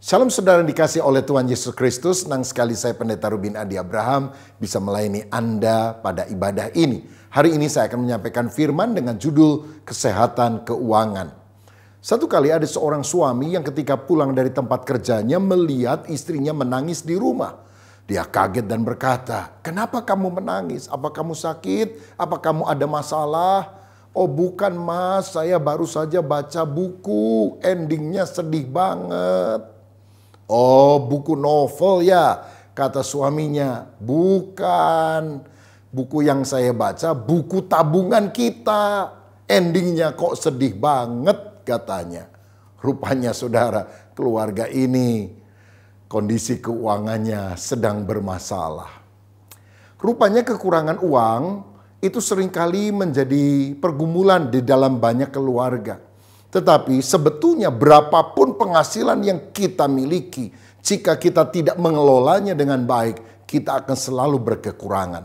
Shalom saudara dikasih oleh Tuhan Yesus Kristus, nang sekali saya Pendeta Rubin Adi Abraham bisa melayani Anda pada ibadah ini. Hari ini saya akan menyampaikan firman dengan judul Kesehatan Keuangan. Satu kali ada seorang suami yang ketika pulang dari tempat kerjanya melihat istrinya menangis di rumah. Dia kaget dan berkata, kenapa kamu menangis? Apa kamu sakit? Apa kamu ada masalah? Oh bukan mas, saya baru saja baca buku, endingnya sedih banget. Oh, buku novel ya, kata suaminya. Bukan. Buku yang saya baca, buku tabungan kita. Endingnya kok sedih banget katanya. Rupanya saudara, keluarga ini kondisi keuangannya sedang bermasalah. Rupanya kekurangan uang itu seringkali menjadi pergumulan di dalam banyak keluarga tetapi sebetulnya berapapun penghasilan yang kita miliki, jika kita tidak mengelolanya dengan baik, kita akan selalu berkekurangan.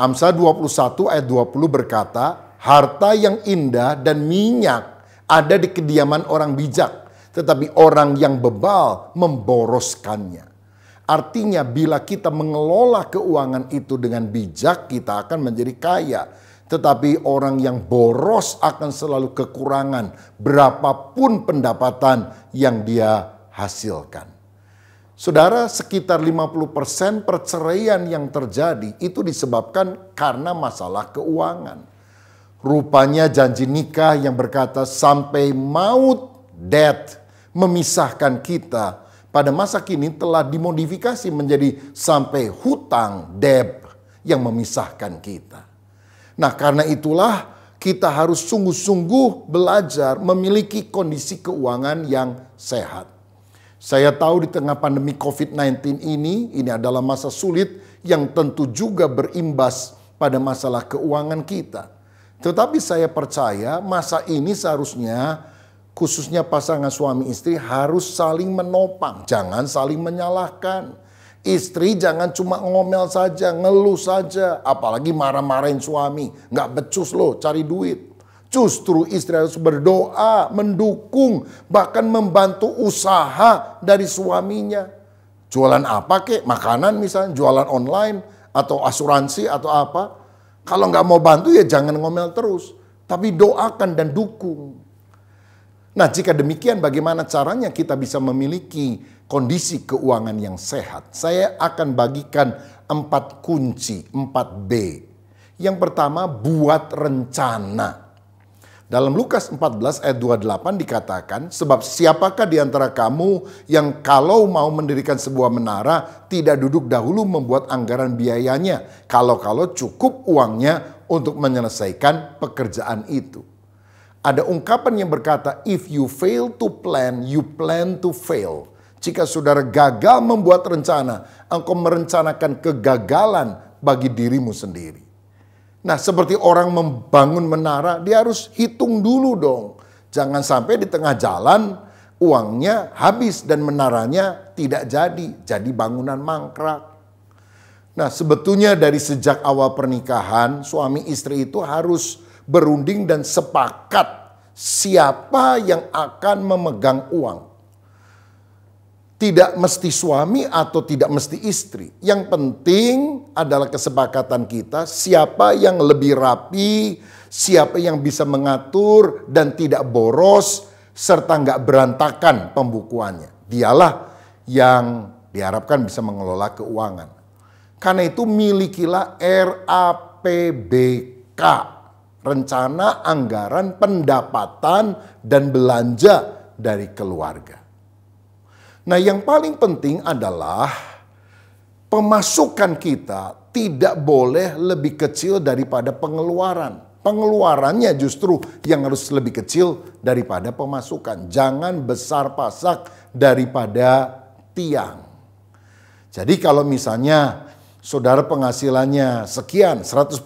Amsal 21 ayat 20 berkata, harta yang indah dan minyak ada di kediaman orang bijak, tetapi orang yang bebal memboroskannya. Artinya bila kita mengelola keuangan itu dengan bijak, kita akan menjadi kaya tetapi orang yang boros akan selalu kekurangan berapapun pendapatan yang dia hasilkan. Saudara, sekitar 50% perceraian yang terjadi itu disebabkan karena masalah keuangan. Rupanya janji nikah yang berkata sampai maut death memisahkan kita pada masa kini telah dimodifikasi menjadi sampai hutang debt yang memisahkan kita. Nah, karena itulah kita harus sungguh-sungguh belajar memiliki kondisi keuangan yang sehat. Saya tahu di tengah pandemi COVID-19 ini, ini adalah masa sulit yang tentu juga berimbas pada masalah keuangan kita. Tetapi saya percaya masa ini seharusnya khususnya pasangan suami istri harus saling menopang, jangan saling menyalahkan Istri jangan cuma ngomel saja, ngeluh saja, apalagi marah-marahin suami. Nggak becus loh cari duit. Justru istri harus berdoa, mendukung, bahkan membantu usaha dari suaminya. Jualan apa kek? Makanan misalnya, jualan online, atau asuransi, atau apa. Kalau nggak mau bantu ya jangan ngomel terus. Tapi doakan dan dukung. Nah jika demikian bagaimana caranya kita bisa memiliki kondisi keuangan yang sehat, saya akan bagikan empat kunci, empat B. Yang pertama, buat rencana. Dalam Lukas 14 ayat 28 dikatakan, sebab siapakah di antara kamu yang kalau mau mendirikan sebuah menara tidak duduk dahulu membuat anggaran biayanya, kalau-kalau cukup uangnya untuk menyelesaikan pekerjaan itu. Ada ungkapan yang berkata, if you fail to plan, you plan to fail. Jika saudara gagal membuat rencana, engkau merencanakan kegagalan bagi dirimu sendiri. Nah, seperti orang membangun menara, dia harus hitung dulu dong. Jangan sampai di tengah jalan uangnya habis dan menaranya tidak jadi, jadi bangunan mangkrak. Nah, sebetulnya dari sejak awal pernikahan, suami istri itu harus berunding dan sepakat siapa yang akan memegang uang tidak mesti suami atau tidak mesti istri. Yang penting adalah kesepakatan kita siapa yang lebih rapi, siapa yang bisa mengatur dan tidak boros serta nggak berantakan pembukuannya. Dialah yang diharapkan bisa mengelola keuangan. Karena itu milikilah RAPBK, rencana anggaran pendapatan dan belanja dari keluarga. Nah, yang paling penting adalah pemasukan kita tidak boleh lebih kecil daripada pengeluaran. Pengeluarannya justru yang harus lebih kecil daripada pemasukan. Jangan besar pasak daripada tiang. Jadi kalau misalnya saudara penghasilannya sekian, 100%.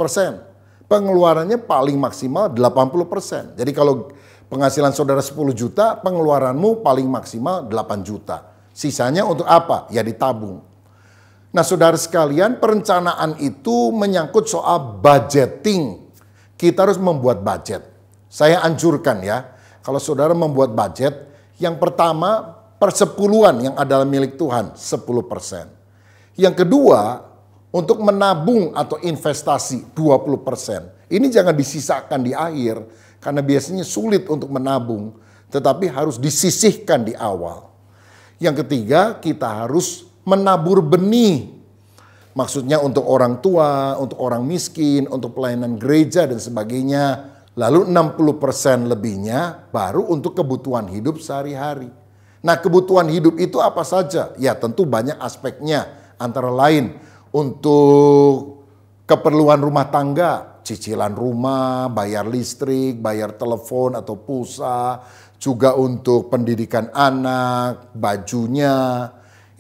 Pengeluarannya paling maksimal 80%. Jadi kalau penghasilan saudara 10 juta, pengeluaranmu paling maksimal 8 juta. Sisanya untuk apa? Ya ditabung. Nah saudara sekalian perencanaan itu menyangkut soal budgeting. Kita harus membuat budget. Saya anjurkan ya, kalau saudara membuat budget, yang pertama persepuluhan yang adalah milik Tuhan 10%. Yang kedua untuk menabung atau investasi 20%. Ini jangan disisakan di akhir karena biasanya sulit untuk menabung, tetapi harus disisihkan di awal. Yang ketiga, kita harus menabur benih. Maksudnya untuk orang tua, untuk orang miskin, untuk pelayanan gereja dan sebagainya. Lalu 60% lebihnya baru untuk kebutuhan hidup sehari-hari. Nah kebutuhan hidup itu apa saja? Ya tentu banyak aspeknya. Antara lain untuk keperluan rumah tangga, cicilan rumah, bayar listrik, bayar telepon atau pulsa, juga untuk pendidikan anak, bajunya.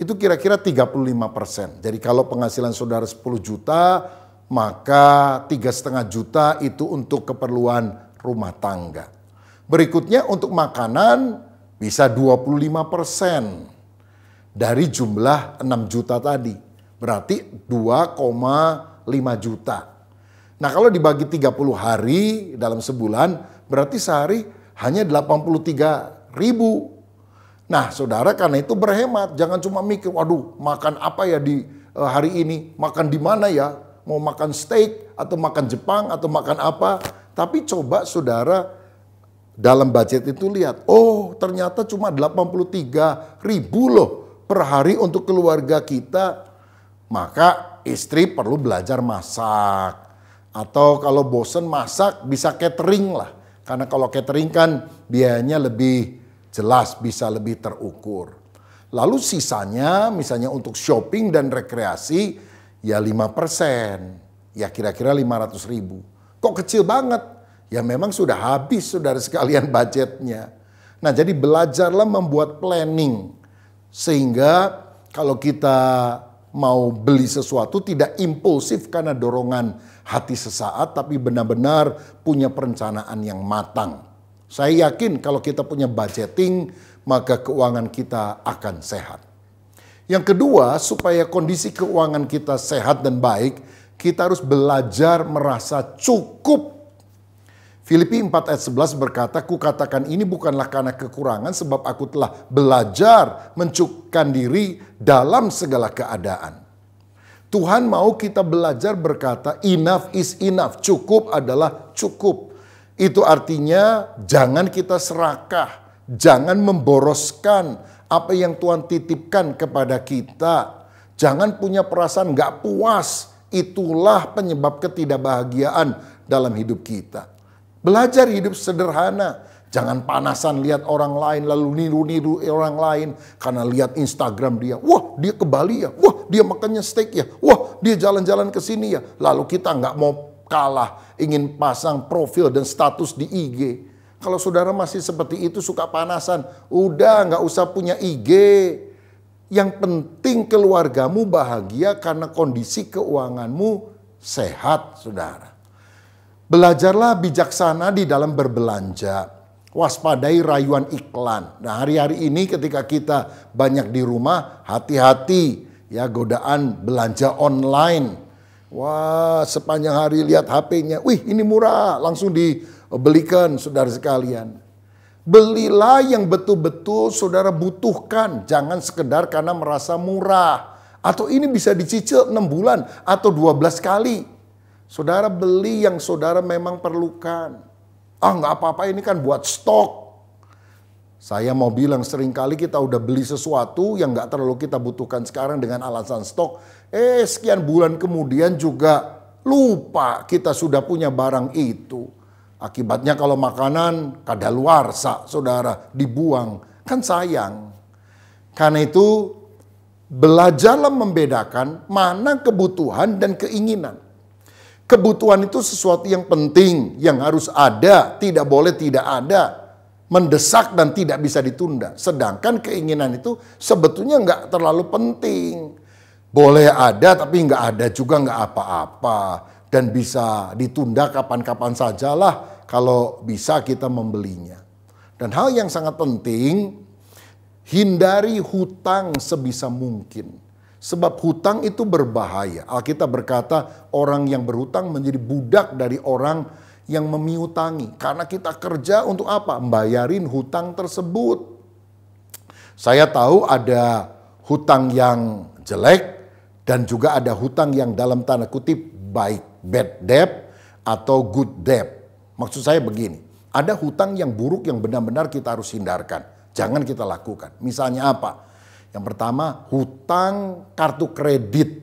Itu kira-kira 35%. Jadi kalau penghasilan saudara 10 juta, maka tiga setengah juta itu untuk keperluan rumah tangga. Berikutnya untuk makanan bisa 25 persen dari jumlah 6 juta tadi. Berarti 2,5 juta. Nah kalau dibagi 30 hari dalam sebulan berarti sehari hanya 83 ribu. Nah saudara karena itu berhemat. Jangan cuma mikir waduh makan apa ya di eh, hari ini. Makan di mana ya. Mau makan steak atau makan Jepang atau makan apa. Tapi coba saudara dalam budget itu lihat. Oh ternyata cuma 83 ribu loh per hari untuk keluarga kita. Maka istri perlu belajar masak atau kalau bosen masak bisa catering lah. Karena kalau catering kan biayanya lebih jelas, bisa lebih terukur. Lalu sisanya misalnya untuk shopping dan rekreasi ya 5%. Ya kira-kira 500 ribu. Kok kecil banget? Ya memang sudah habis saudara sekalian budgetnya. Nah jadi belajarlah membuat planning. Sehingga kalau kita mau beli sesuatu tidak impulsif karena dorongan hati sesaat tapi benar-benar punya perencanaan yang matang. Saya yakin kalau kita punya budgeting maka keuangan kita akan sehat. Yang kedua, supaya kondisi keuangan kita sehat dan baik, kita harus belajar merasa cukup Filipi 4 ayat 11 berkata, Kukatakan ini bukanlah karena kekurangan sebab aku telah belajar mencukkan diri dalam segala keadaan. Tuhan mau kita belajar berkata enough is enough, cukup adalah cukup. Itu artinya jangan kita serakah, jangan memboroskan apa yang Tuhan titipkan kepada kita. Jangan punya perasaan gak puas, itulah penyebab ketidakbahagiaan dalam hidup kita. Belajar hidup sederhana. Jangan panasan lihat orang lain lalu niru-niru orang lain karena lihat Instagram dia. Wah, dia ke Bali ya. Wah, dia makannya steak ya. Wah, dia jalan-jalan ke sini ya. Lalu kita nggak mau kalah ingin pasang profil dan status di IG. Kalau saudara masih seperti itu suka panasan, udah nggak usah punya IG. Yang penting keluargamu bahagia karena kondisi keuanganmu sehat, saudara. Belajarlah bijaksana di dalam berbelanja. Waspadai rayuan iklan. Nah, hari-hari ini ketika kita banyak di rumah, hati-hati ya godaan belanja online. Wah, sepanjang hari lihat HP-nya. Wih, ini murah, langsung dibelikan saudara sekalian. Belilah yang betul-betul saudara butuhkan, jangan sekedar karena merasa murah. Atau ini bisa dicicil 6 bulan atau 12 kali Saudara beli yang saudara memang perlukan. Ah nggak apa-apa ini kan buat stok. Saya mau bilang seringkali kita udah beli sesuatu yang nggak terlalu kita butuhkan sekarang dengan alasan stok. Eh sekian bulan kemudian juga lupa kita sudah punya barang itu. Akibatnya kalau makanan kadaluarsa saudara dibuang kan sayang. Karena itu belajarlah membedakan mana kebutuhan dan keinginan. Kebutuhan itu sesuatu yang penting, yang harus ada, tidak boleh tidak ada, mendesak dan tidak bisa ditunda. Sedangkan keinginan itu sebetulnya nggak terlalu penting. Boleh ada tapi nggak ada juga nggak apa-apa. Dan bisa ditunda kapan-kapan sajalah kalau bisa kita membelinya. Dan hal yang sangat penting, hindari hutang sebisa mungkin. Sebab hutang itu berbahaya. Alkitab berkata orang yang berhutang menjadi budak dari orang yang memiutangi. Karena kita kerja untuk apa? Membayarin hutang tersebut. Saya tahu ada hutang yang jelek dan juga ada hutang yang dalam tanda kutip baik, bad debt atau good debt. Maksud saya begini, ada hutang yang buruk yang benar-benar kita harus hindarkan. Jangan kita lakukan. Misalnya apa? Yang pertama hutang kartu kredit.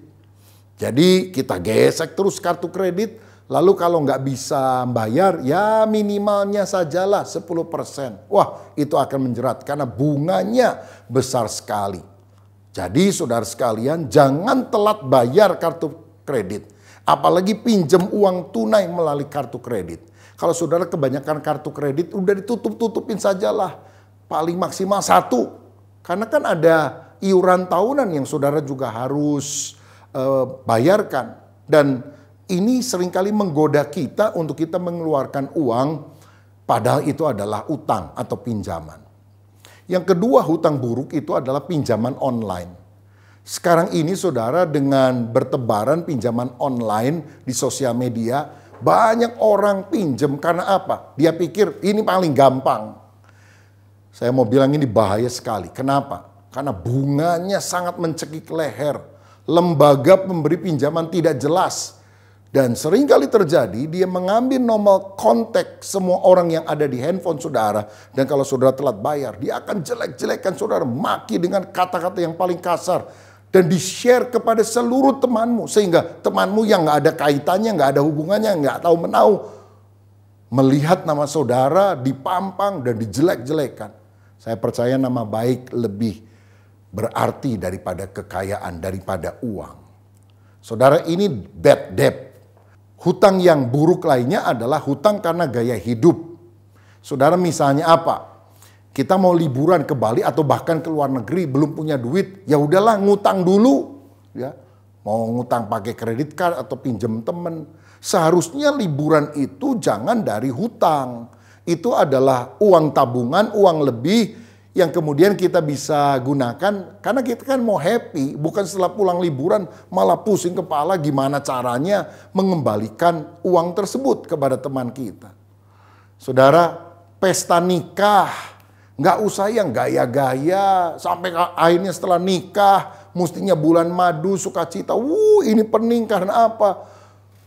Jadi kita gesek terus kartu kredit, lalu kalau nggak bisa bayar ya minimalnya sajalah 10%. Wah itu akan menjerat karena bunganya besar sekali. Jadi saudara sekalian jangan telat bayar kartu kredit. Apalagi pinjam uang tunai melalui kartu kredit. Kalau saudara kebanyakan kartu kredit udah ditutup-tutupin sajalah. Paling maksimal satu karena kan ada iuran tahunan yang saudara juga harus uh, bayarkan. Dan ini seringkali menggoda kita untuk kita mengeluarkan uang padahal itu adalah utang atau pinjaman. Yang kedua hutang buruk itu adalah pinjaman online. Sekarang ini saudara dengan bertebaran pinjaman online di sosial media, banyak orang pinjam karena apa? Dia pikir ini paling gampang. Saya mau bilang ini bahaya sekali. Kenapa? Karena bunganya sangat mencekik leher. Lembaga pemberi pinjaman tidak jelas. Dan seringkali terjadi dia mengambil nomor kontak semua orang yang ada di handphone saudara. Dan kalau saudara telat bayar, dia akan jelek jelekkan saudara. Maki dengan kata-kata yang paling kasar. Dan di-share kepada seluruh temanmu. Sehingga temanmu yang gak ada kaitannya, gak ada hubungannya, gak tahu menau. Melihat nama saudara dipampang dan dijelek-jelekan. Saya percaya nama baik lebih berarti daripada kekayaan, daripada uang. Saudara ini bad debt. Hutang yang buruk lainnya adalah hutang karena gaya hidup. Saudara misalnya apa? Kita mau liburan ke Bali atau bahkan ke luar negeri belum punya duit, ya udahlah ngutang dulu, ya. Mau ngutang pakai kredit card atau pinjam temen. Seharusnya liburan itu jangan dari hutang itu adalah uang tabungan, uang lebih yang kemudian kita bisa gunakan karena kita kan mau happy, bukan setelah pulang liburan malah pusing kepala gimana caranya mengembalikan uang tersebut kepada teman kita. Saudara, pesta nikah nggak usah yang gaya-gaya sampai akhirnya setelah nikah mestinya bulan madu sukacita. Wuh, ini pening karena apa?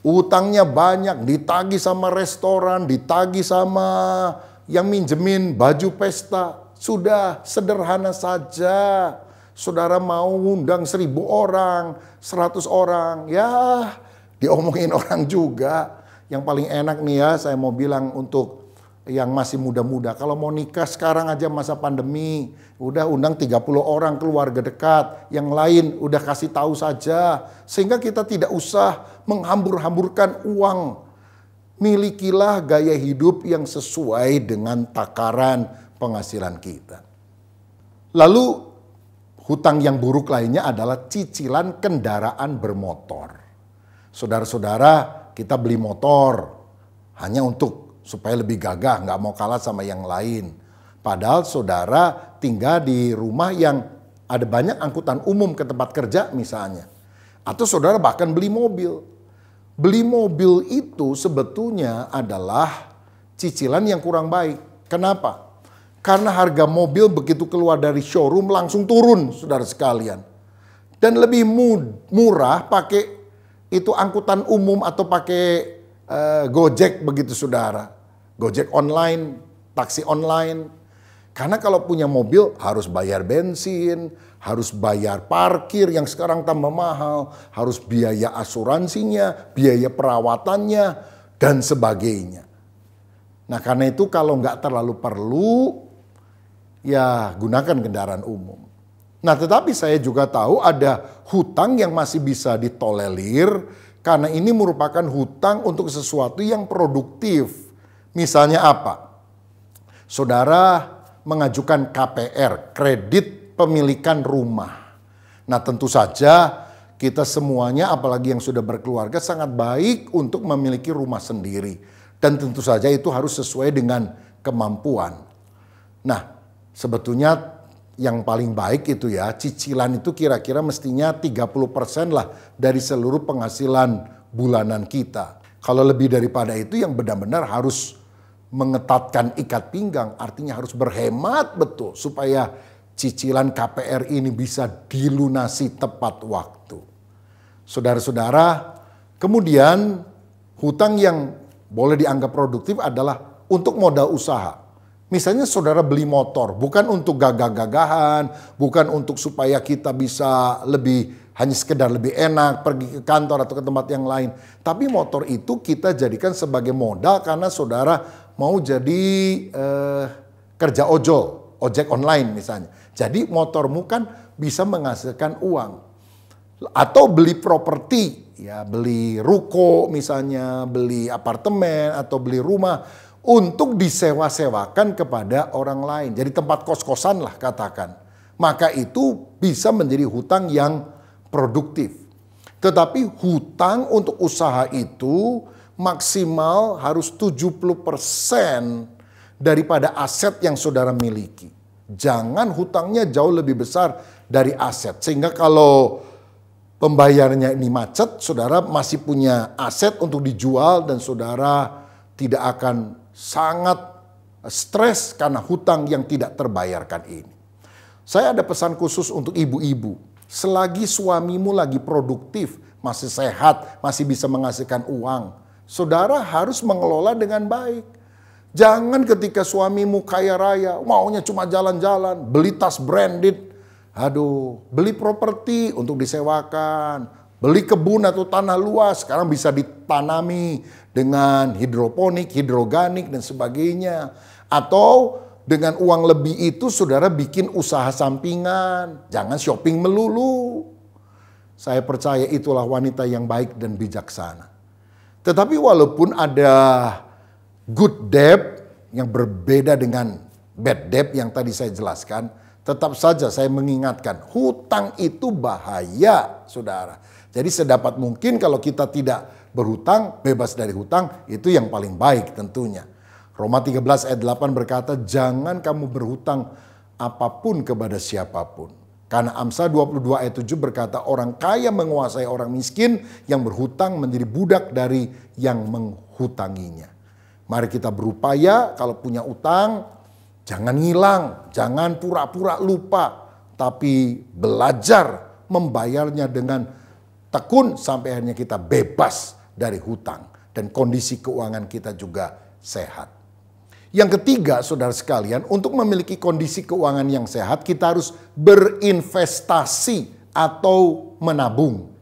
Utangnya banyak, ditagi sama restoran, ditagi sama yang minjemin baju pesta. Sudah sederhana saja. Saudara mau undang seribu orang, seratus orang, ya diomongin orang juga. Yang paling enak nih ya, saya mau bilang untuk yang masih muda-muda. Kalau mau nikah sekarang aja masa pandemi, udah undang 30 orang keluarga dekat, yang lain udah kasih tahu saja. Sehingga kita tidak usah menghambur-hamburkan uang. Milikilah gaya hidup yang sesuai dengan takaran penghasilan kita. Lalu hutang yang buruk lainnya adalah cicilan kendaraan bermotor. Saudara-saudara, kita beli motor hanya untuk supaya lebih gagah, nggak mau kalah sama yang lain. Padahal saudara tinggal di rumah yang ada banyak angkutan umum ke tempat kerja misalnya. Atau saudara bahkan beli mobil. Beli mobil itu sebetulnya adalah cicilan yang kurang baik. Kenapa? Karena harga mobil begitu keluar dari showroom langsung turun saudara sekalian. Dan lebih murah pakai itu angkutan umum atau pakai uh, Gojek begitu saudara. Gojek online, taksi online. Karena kalau punya mobil harus bayar bensin, harus bayar parkir yang sekarang tambah mahal, harus biaya asuransinya, biaya perawatannya, dan sebagainya. Nah karena itu kalau nggak terlalu perlu, ya gunakan kendaraan umum. Nah tetapi saya juga tahu ada hutang yang masih bisa ditolelir, karena ini merupakan hutang untuk sesuatu yang produktif Misalnya apa? Saudara mengajukan KPR, kredit pemilikan rumah. Nah tentu saja kita semuanya apalagi yang sudah berkeluarga sangat baik untuk memiliki rumah sendiri. Dan tentu saja itu harus sesuai dengan kemampuan. Nah sebetulnya yang paling baik itu ya cicilan itu kira-kira mestinya 30% lah dari seluruh penghasilan bulanan kita. Kalau lebih daripada itu yang benar-benar harus mengetatkan ikat pinggang artinya harus berhemat betul supaya cicilan KPR ini bisa dilunasi tepat waktu. Saudara-saudara, kemudian hutang yang boleh dianggap produktif adalah untuk modal usaha. Misalnya saudara beli motor, bukan untuk gagah-gagahan, bukan untuk supaya kita bisa lebih hanya sekedar lebih enak pergi ke kantor atau ke tempat yang lain. Tapi motor itu kita jadikan sebagai modal karena saudara mau jadi eh, kerja ojol, ojek online misalnya. Jadi motormu kan bisa menghasilkan uang. Atau beli properti, ya beli ruko misalnya, beli apartemen atau beli rumah untuk disewa-sewakan kepada orang lain. Jadi tempat kos-kosan lah katakan. Maka itu bisa menjadi hutang yang produktif. Tetapi hutang untuk usaha itu maksimal harus 70% daripada aset yang saudara miliki. Jangan hutangnya jauh lebih besar dari aset. Sehingga kalau pembayarannya ini macet, saudara masih punya aset untuk dijual dan saudara tidak akan sangat stres karena hutang yang tidak terbayarkan ini. Saya ada pesan khusus untuk ibu-ibu Selagi suamimu lagi produktif, masih sehat, masih bisa menghasilkan uang, saudara harus mengelola dengan baik. Jangan ketika suamimu kaya raya, maunya cuma jalan-jalan, beli tas branded, aduh, beli properti untuk disewakan, beli kebun atau tanah luas, sekarang bisa ditanami dengan hidroponik, hidroganik dan sebagainya. Atau dengan uang lebih itu saudara bikin usaha sampingan. Jangan shopping melulu. Saya percaya itulah wanita yang baik dan bijaksana. Tetapi walaupun ada good debt yang berbeda dengan bad debt yang tadi saya jelaskan, tetap saja saya mengingatkan hutang itu bahaya, saudara. Jadi sedapat mungkin kalau kita tidak berhutang, bebas dari hutang, itu yang paling baik tentunya. Roma 13 ayat 8 berkata, "Jangan kamu berhutang apapun kepada siapapun." Karena Amsal 22 ayat 7 berkata, "Orang kaya menguasai orang miskin yang berhutang menjadi budak dari yang menghutanginya." Mari kita berupaya kalau punya utang jangan ngilang, jangan pura-pura lupa, tapi belajar membayarnya dengan tekun sampai akhirnya kita bebas dari hutang dan kondisi keuangan kita juga sehat. Yang ketiga, saudara sekalian, untuk memiliki kondisi keuangan yang sehat, kita harus berinvestasi atau menabung.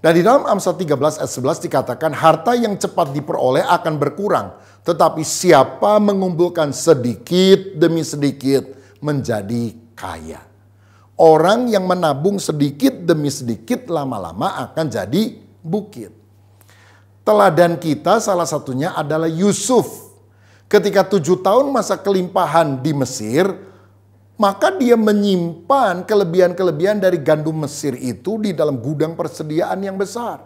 Dan di dalam Amsal 13 ayat 11 dikatakan harta yang cepat diperoleh akan berkurang. Tetapi siapa mengumpulkan sedikit demi sedikit menjadi kaya. Orang yang menabung sedikit demi sedikit lama-lama akan jadi bukit. Teladan kita salah satunya adalah Yusuf Ketika tujuh tahun masa kelimpahan di Mesir, maka dia menyimpan kelebihan-kelebihan dari gandum Mesir itu di dalam gudang persediaan yang besar.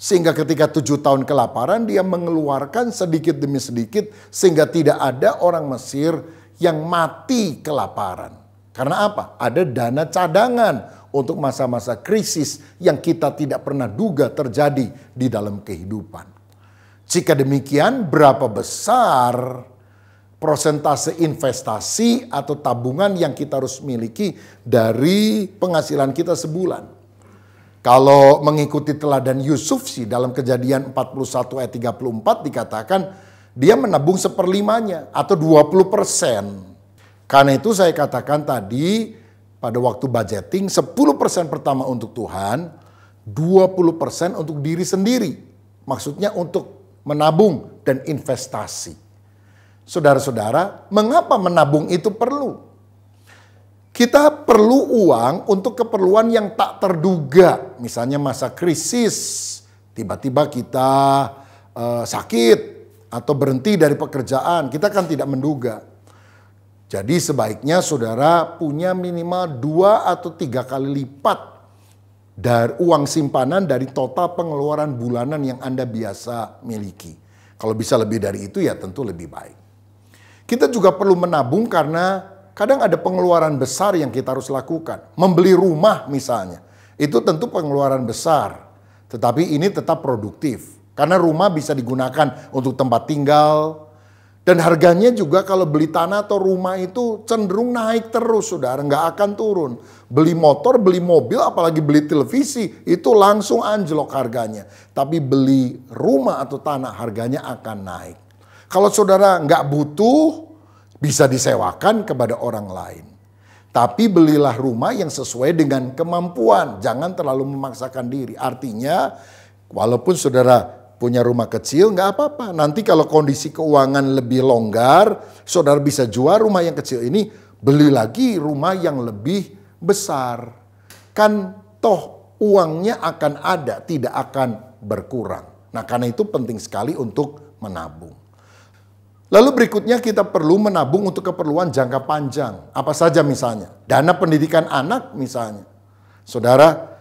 Sehingga ketika tujuh tahun kelaparan dia mengeluarkan sedikit demi sedikit sehingga tidak ada orang Mesir yang mati kelaparan. Karena apa? Ada dana cadangan untuk masa-masa krisis yang kita tidak pernah duga terjadi di dalam kehidupan. Jika demikian, berapa besar prosentase investasi atau tabungan yang kita harus miliki dari penghasilan kita sebulan? Kalau mengikuti teladan Yusuf sih dalam kejadian 41 ayat 34 dikatakan dia menabung seperlimanya atau 20 persen. Karena itu saya katakan tadi pada waktu budgeting 10 persen pertama untuk Tuhan, 20 persen untuk diri sendiri. Maksudnya untuk menabung dan investasi. Saudara-saudara, mengapa menabung itu perlu? Kita perlu uang untuk keperluan yang tak terduga, misalnya masa krisis, tiba-tiba kita uh, sakit atau berhenti dari pekerjaan, kita kan tidak menduga. Jadi sebaiknya saudara punya minimal dua atau tiga kali lipat dari uang simpanan dari total pengeluaran bulanan yang Anda biasa miliki. Kalau bisa lebih dari itu ya tentu lebih baik. Kita juga perlu menabung karena kadang ada pengeluaran besar yang kita harus lakukan. Membeli rumah misalnya. Itu tentu pengeluaran besar. Tetapi ini tetap produktif. Karena rumah bisa digunakan untuk tempat tinggal, dan harganya juga kalau beli tanah atau rumah itu cenderung naik terus saudara, nggak akan turun. Beli motor, beli mobil, apalagi beli televisi, itu langsung anjlok harganya. Tapi beli rumah atau tanah harganya akan naik. Kalau saudara nggak butuh, bisa disewakan kepada orang lain. Tapi belilah rumah yang sesuai dengan kemampuan, jangan terlalu memaksakan diri. Artinya, walaupun saudara punya rumah kecil nggak apa-apa. Nanti kalau kondisi keuangan lebih longgar, saudara bisa jual rumah yang kecil ini, beli lagi rumah yang lebih besar. Kan toh uangnya akan ada, tidak akan berkurang. Nah karena itu penting sekali untuk menabung. Lalu berikutnya kita perlu menabung untuk keperluan jangka panjang. Apa saja misalnya? Dana pendidikan anak misalnya. Saudara,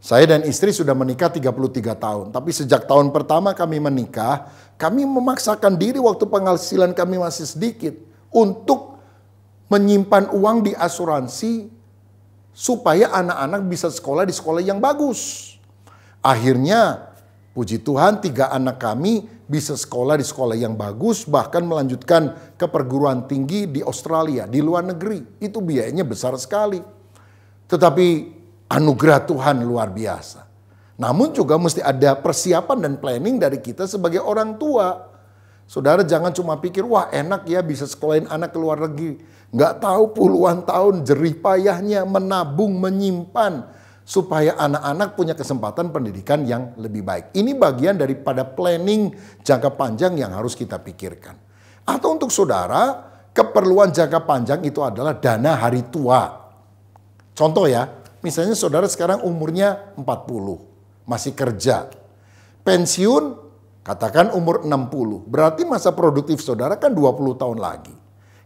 saya dan istri sudah menikah 33 tahun, tapi sejak tahun pertama kami menikah, kami memaksakan diri waktu penghasilan kami masih sedikit untuk menyimpan uang di asuransi supaya anak-anak bisa sekolah di sekolah yang bagus. Akhirnya, puji Tuhan, tiga anak kami bisa sekolah di sekolah yang bagus, bahkan melanjutkan ke perguruan tinggi di Australia, di luar negeri. Itu biayanya besar sekali. Tetapi anugerah Tuhan luar biasa. Namun juga mesti ada persiapan dan planning dari kita sebagai orang tua. Saudara jangan cuma pikir, wah enak ya bisa sekolahin anak keluar luar negeri. Nggak tahu puluhan tahun jerih payahnya menabung, menyimpan. Supaya anak-anak punya kesempatan pendidikan yang lebih baik. Ini bagian daripada planning jangka panjang yang harus kita pikirkan. Atau untuk saudara, keperluan jangka panjang itu adalah dana hari tua. Contoh ya, Misalnya saudara sekarang umurnya 40, masih kerja. Pensiun katakan umur 60. Berarti masa produktif saudara kan 20 tahun lagi.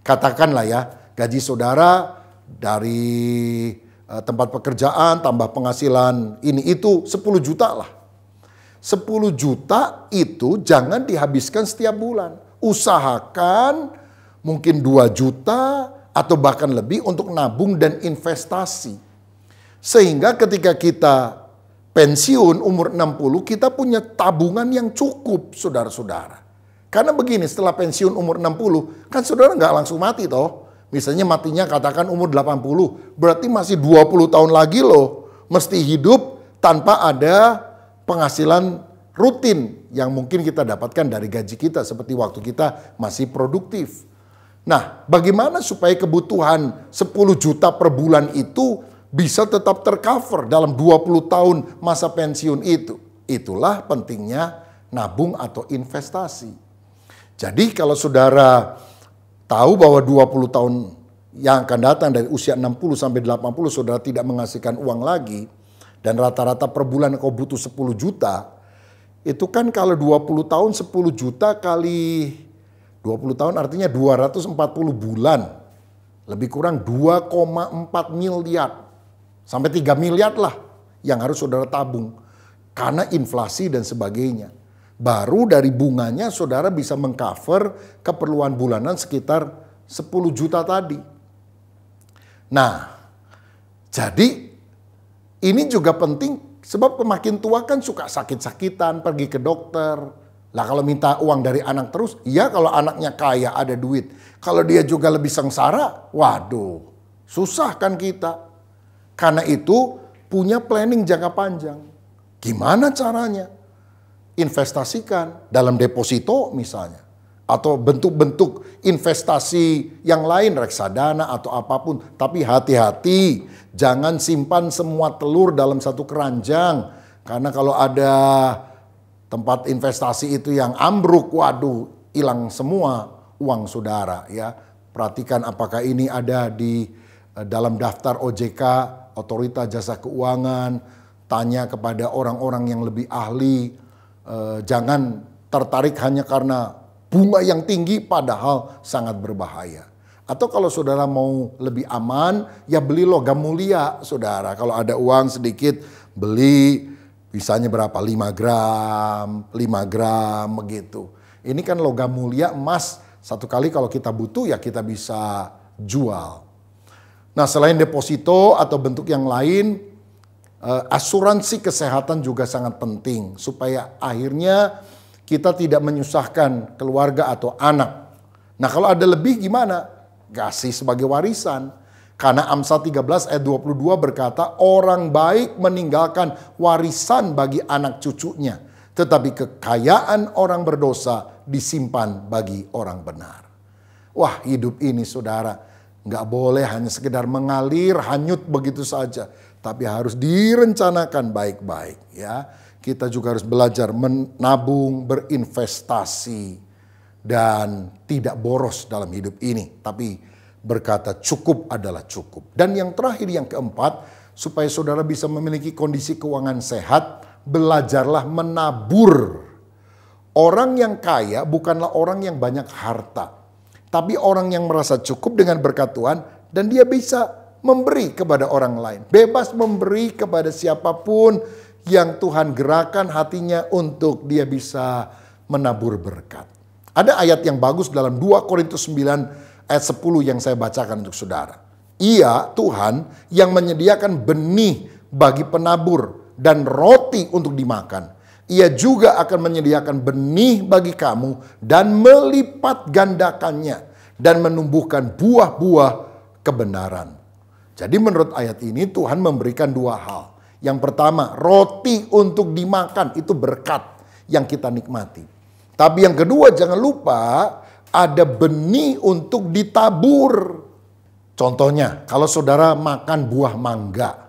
Katakanlah ya, gaji saudara dari eh, tempat pekerjaan tambah penghasilan ini itu 10 juta lah. 10 juta itu jangan dihabiskan setiap bulan. Usahakan mungkin 2 juta atau bahkan lebih untuk nabung dan investasi. Sehingga ketika kita pensiun umur 60, kita punya tabungan yang cukup, saudara-saudara. Karena begini, setelah pensiun umur 60, kan saudara nggak langsung mati toh. Misalnya matinya katakan umur 80, berarti masih 20 tahun lagi loh. Mesti hidup tanpa ada penghasilan rutin yang mungkin kita dapatkan dari gaji kita seperti waktu kita masih produktif. Nah, bagaimana supaya kebutuhan 10 juta per bulan itu bisa tetap tercover dalam 20 tahun masa pensiun itu. Itulah pentingnya nabung atau investasi. Jadi kalau saudara tahu bahwa 20 tahun yang akan datang dari usia 60 sampai 80 saudara tidak menghasilkan uang lagi dan rata-rata per bulan kau butuh 10 juta, itu kan kalau 20 tahun 10 juta kali 20 tahun artinya 240 bulan. Lebih kurang 2,4 miliar. Sampai 3 miliar lah yang harus saudara tabung. Karena inflasi dan sebagainya. Baru dari bunganya saudara bisa mengcover keperluan bulanan sekitar 10 juta tadi. Nah, jadi ini juga penting sebab pemakin tua kan suka sakit-sakitan, pergi ke dokter. Lah kalau minta uang dari anak terus, iya kalau anaknya kaya ada duit. Kalau dia juga lebih sengsara, waduh susah kan kita. Karena itu punya planning jangka panjang. Gimana caranya? Investasikan dalam deposito misalnya. Atau bentuk-bentuk investasi yang lain, reksadana atau apapun. Tapi hati-hati, jangan simpan semua telur dalam satu keranjang. Karena kalau ada tempat investasi itu yang ambruk, waduh, hilang semua uang saudara ya. Perhatikan apakah ini ada di eh, dalam daftar OJK otorita jasa keuangan, tanya kepada orang-orang yang lebih ahli. eh, jangan tertarik hanya karena bunga yang tinggi padahal sangat berbahaya. Atau kalau saudara mau lebih aman, ya beli logam mulia saudara. Kalau ada uang sedikit, beli misalnya berapa? 5 gram, 5 gram begitu. Ini kan logam mulia emas, satu kali kalau kita butuh ya kita bisa jual. Nah selain deposito atau bentuk yang lain, eh, asuransi kesehatan juga sangat penting supaya akhirnya kita tidak menyusahkan keluarga atau anak. Nah kalau ada lebih gimana? Kasih sebagai warisan. Karena Amsal 13 ayat 22 berkata, orang baik meninggalkan warisan bagi anak cucunya. Tetapi kekayaan orang berdosa disimpan bagi orang benar. Wah hidup ini saudara, Nggak boleh hanya sekedar mengalir, hanyut begitu saja. Tapi harus direncanakan baik-baik ya. Kita juga harus belajar menabung, berinvestasi. Dan tidak boros dalam hidup ini. Tapi berkata cukup adalah cukup. Dan yang terakhir, yang keempat, supaya saudara bisa memiliki kondisi keuangan sehat, belajarlah menabur. Orang yang kaya bukanlah orang yang banyak harta tapi orang yang merasa cukup dengan berkat Tuhan dan dia bisa memberi kepada orang lain. Bebas memberi kepada siapapun yang Tuhan gerakan hatinya untuk dia bisa menabur berkat. Ada ayat yang bagus dalam 2 Korintus 9 ayat 10 yang saya bacakan untuk saudara. Ia Tuhan yang menyediakan benih bagi penabur dan roti untuk dimakan ia juga akan menyediakan benih bagi kamu dan melipat gandakannya dan menumbuhkan buah-buah kebenaran. Jadi menurut ayat ini Tuhan memberikan dua hal. Yang pertama, roti untuk dimakan itu berkat yang kita nikmati. Tapi yang kedua jangan lupa ada benih untuk ditabur. Contohnya, kalau saudara makan buah mangga,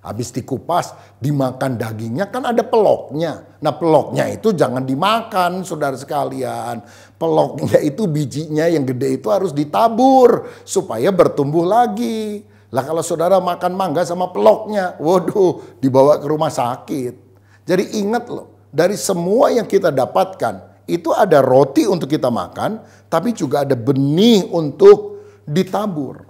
Habis dikupas, dimakan dagingnya kan ada peloknya. Nah peloknya itu jangan dimakan saudara sekalian. Peloknya itu bijinya yang gede itu harus ditabur supaya bertumbuh lagi. Lah kalau saudara makan mangga sama peloknya, waduh dibawa ke rumah sakit. Jadi ingat loh, dari semua yang kita dapatkan, itu ada roti untuk kita makan, tapi juga ada benih untuk ditabur.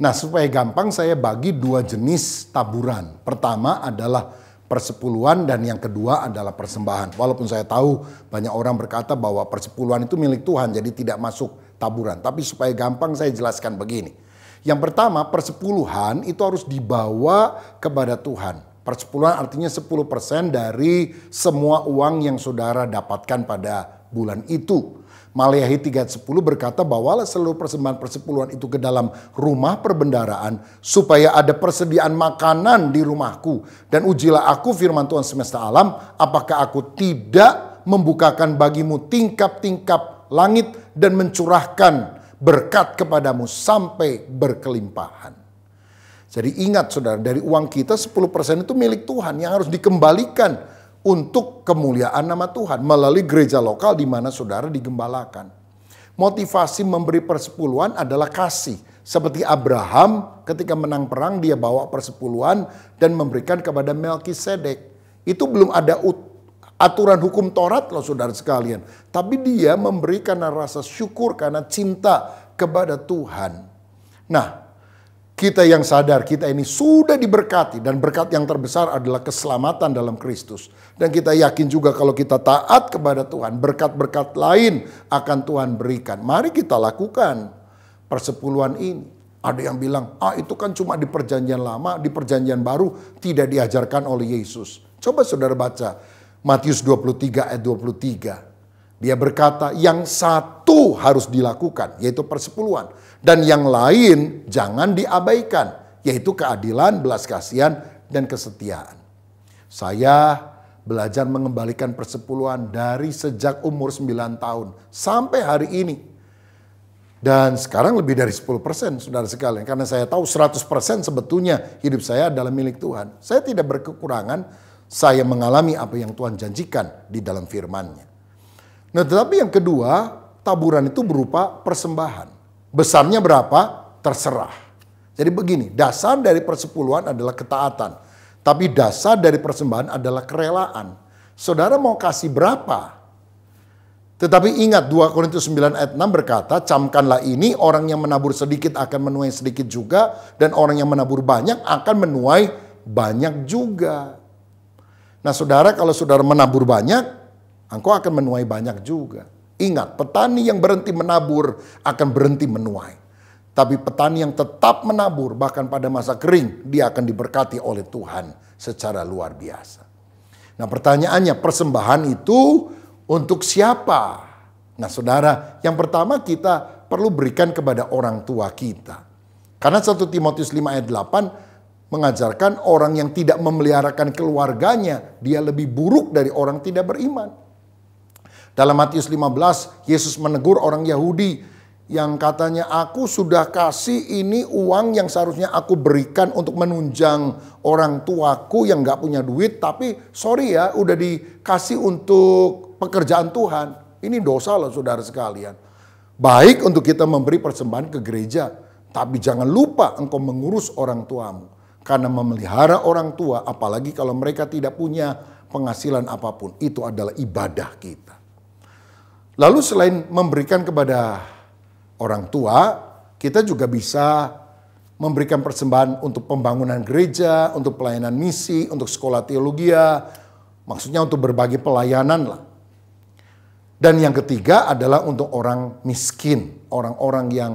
Nah, supaya gampang saya bagi dua jenis taburan. Pertama adalah persepuluhan dan yang kedua adalah persembahan. Walaupun saya tahu banyak orang berkata bahwa persepuluhan itu milik Tuhan jadi tidak masuk taburan. Tapi supaya gampang saya jelaskan begini. Yang pertama persepuluhan itu harus dibawa kepada Tuhan. Persepuluhan artinya 10% dari semua uang yang saudara dapatkan pada bulan itu. Maliahi 3.10 berkata bawalah seluruh persembahan persepuluhan itu ke dalam rumah perbendaraan supaya ada persediaan makanan di rumahku dan ujilah aku firman Tuhan semesta alam apakah aku tidak membukakan bagimu tingkap-tingkap langit dan mencurahkan berkat kepadamu sampai berkelimpahan. Jadi ingat saudara, dari uang kita 10% itu milik Tuhan yang harus dikembalikan untuk kemuliaan nama Tuhan melalui gereja lokal di mana saudara digembalakan. Motivasi memberi persepuluhan adalah kasih. Seperti Abraham ketika menang perang dia bawa persepuluhan dan memberikan kepada Melkisedek. Itu belum ada aturan hukum Taurat loh saudara sekalian. Tapi dia memberikan rasa syukur, karena cinta kepada Tuhan. Nah kita yang sadar kita ini sudah diberkati dan berkat yang terbesar adalah keselamatan dalam Kristus. Dan kita yakin juga kalau kita taat kepada Tuhan, berkat-berkat lain akan Tuhan berikan. Mari kita lakukan persepuluhan ini. Ada yang bilang, ah itu kan cuma di perjanjian lama, di perjanjian baru tidak diajarkan oleh Yesus. Coba saudara baca Matius 23 ayat 23. Dia berkata, yang satu harus dilakukan, yaitu persepuluhan. Dan yang lain jangan diabaikan, yaitu keadilan, belas kasihan, dan kesetiaan. Saya belajar mengembalikan persepuluhan dari sejak umur 9 tahun sampai hari ini. Dan sekarang lebih dari 10 persen, saudara sekalian. Karena saya tahu 100 persen sebetulnya hidup saya adalah milik Tuhan. Saya tidak berkekurangan, saya mengalami apa yang Tuhan janjikan di dalam firmannya. Nah tetapi yang kedua, taburan itu berupa persembahan. Besarnya berapa? Terserah. Jadi begini, dasar dari persepuluhan adalah ketaatan. Tapi dasar dari persembahan adalah kerelaan. Saudara mau kasih berapa? Tetapi ingat 2 Korintus 9 ayat 6 berkata, camkanlah ini orang yang menabur sedikit akan menuai sedikit juga dan orang yang menabur banyak akan menuai banyak juga. Nah saudara kalau saudara menabur banyak, engkau akan menuai banyak juga. Ingat, petani yang berhenti menabur akan berhenti menuai. Tapi petani yang tetap menabur bahkan pada masa kering, dia akan diberkati oleh Tuhan secara luar biasa. Nah pertanyaannya, persembahan itu untuk siapa? Nah saudara, yang pertama kita perlu berikan kepada orang tua kita. Karena 1 Timotius 5 ayat 8 mengajarkan orang yang tidak memeliharakan keluarganya, dia lebih buruk dari orang tidak beriman. Dalam Matius 15, Yesus menegur orang Yahudi yang katanya aku sudah kasih ini uang yang seharusnya aku berikan untuk menunjang orang tuaku yang nggak punya duit tapi sorry ya udah dikasih untuk pekerjaan Tuhan ini dosa loh saudara sekalian baik untuk kita memberi persembahan ke gereja tapi jangan lupa engkau mengurus orang tuamu karena memelihara orang tua apalagi kalau mereka tidak punya penghasilan apapun itu adalah ibadah kita Lalu selain memberikan kepada orang tua, kita juga bisa memberikan persembahan untuk pembangunan gereja, untuk pelayanan misi, untuk sekolah teologia, ya. maksudnya untuk berbagai pelayanan lah. Dan yang ketiga adalah untuk orang miskin, orang-orang yang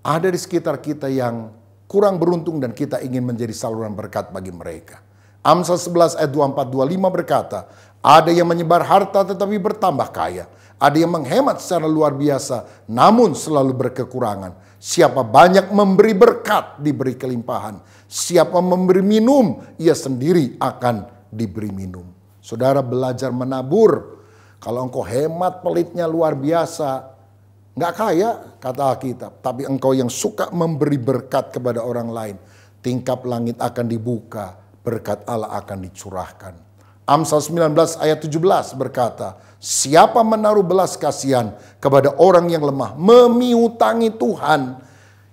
ada di sekitar kita yang kurang beruntung dan kita ingin menjadi saluran berkat bagi mereka. Amsal 11 ayat 24 25 berkata, ada yang menyebar harta tetapi bertambah kaya. Ada yang menghemat secara luar biasa namun selalu berkekurangan. Siapa banyak memberi berkat diberi kelimpahan. Siapa memberi minum ia sendiri akan diberi minum. Saudara belajar menabur. Kalau engkau hemat pelitnya luar biasa. Nggak kaya kata Alkitab. Tapi engkau yang suka memberi berkat kepada orang lain. Tingkap langit akan dibuka. Berkat Allah akan dicurahkan Amsal 19 ayat 17 berkata, Siapa menaruh belas kasihan kepada orang yang lemah, memiutangi Tuhan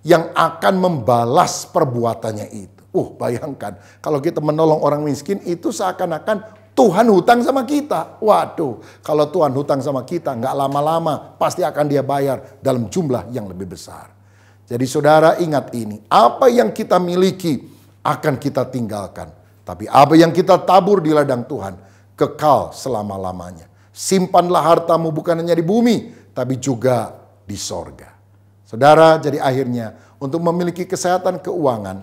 yang akan membalas perbuatannya itu. Uh, bayangkan kalau kita menolong orang miskin itu seakan-akan Tuhan hutang sama kita. Waduh, kalau Tuhan hutang sama kita nggak lama-lama pasti akan dia bayar dalam jumlah yang lebih besar. Jadi saudara ingat ini, apa yang kita miliki akan kita tinggalkan tapi apa yang kita tabur di ladang Tuhan kekal selama-lamanya. Simpanlah hartamu bukan hanya di bumi, tapi juga di sorga. Saudara, jadi akhirnya untuk memiliki kesehatan keuangan,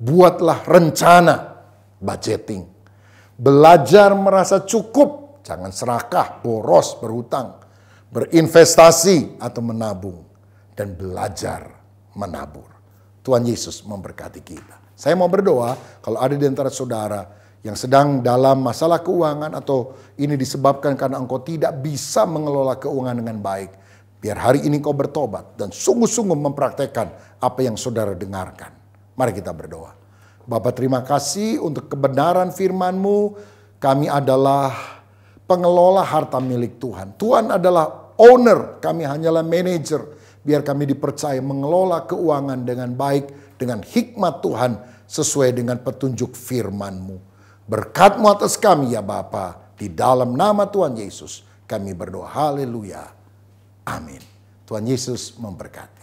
buatlah rencana budgeting. Belajar merasa cukup, jangan serakah, boros, berhutang. Berinvestasi atau menabung. Dan belajar menabur. Tuhan Yesus memberkati kita. Saya mau berdoa kalau ada di antara saudara yang sedang dalam masalah keuangan atau ini disebabkan karena engkau tidak bisa mengelola keuangan dengan baik. Biar hari ini kau bertobat dan sungguh-sungguh mempraktekkan apa yang saudara dengarkan. Mari kita berdoa. Bapak terima kasih untuk kebenaran FirmanMu. Kami adalah pengelola harta milik Tuhan. Tuhan adalah owner, kami hanyalah manajer biar kami dipercaya mengelola keuangan dengan baik, dengan hikmat Tuhan, sesuai dengan petunjuk firman-Mu. Berkat-Mu atas kami ya Bapa, di dalam nama Tuhan Yesus kami berdoa. Haleluya. Amin. Tuhan Yesus memberkati.